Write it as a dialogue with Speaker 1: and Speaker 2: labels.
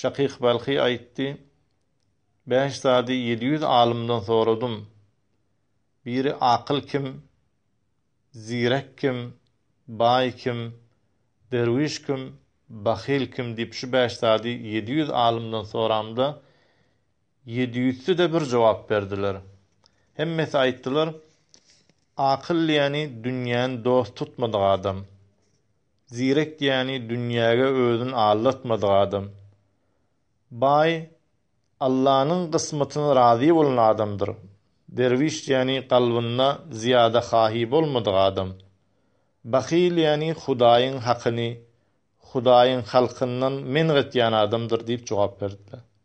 Speaker 1: Şakih Balhi aýtdy. 5 sady 700 alimden sorudum. Biri akıl kim? Zirek kim? Bay kim? Derviş kim? Bahil kim? Dip şu 5 sady 700 alimden soramda 700'ü de bir cevap verdiler. Hemmet aýtdylar: Akıl yani dünyanın dost tutmadığı adam. Zirek yani dünyaya özün aldatmadığı adam. Bay Allah'ın kısmetine razı olan adamdır. Derviş yani kalbında ziyade xahi olmadığı adam. Bakil yani Hudayın hakkını, Hudayın halkından menret yan adamdır deyip cevap verdi.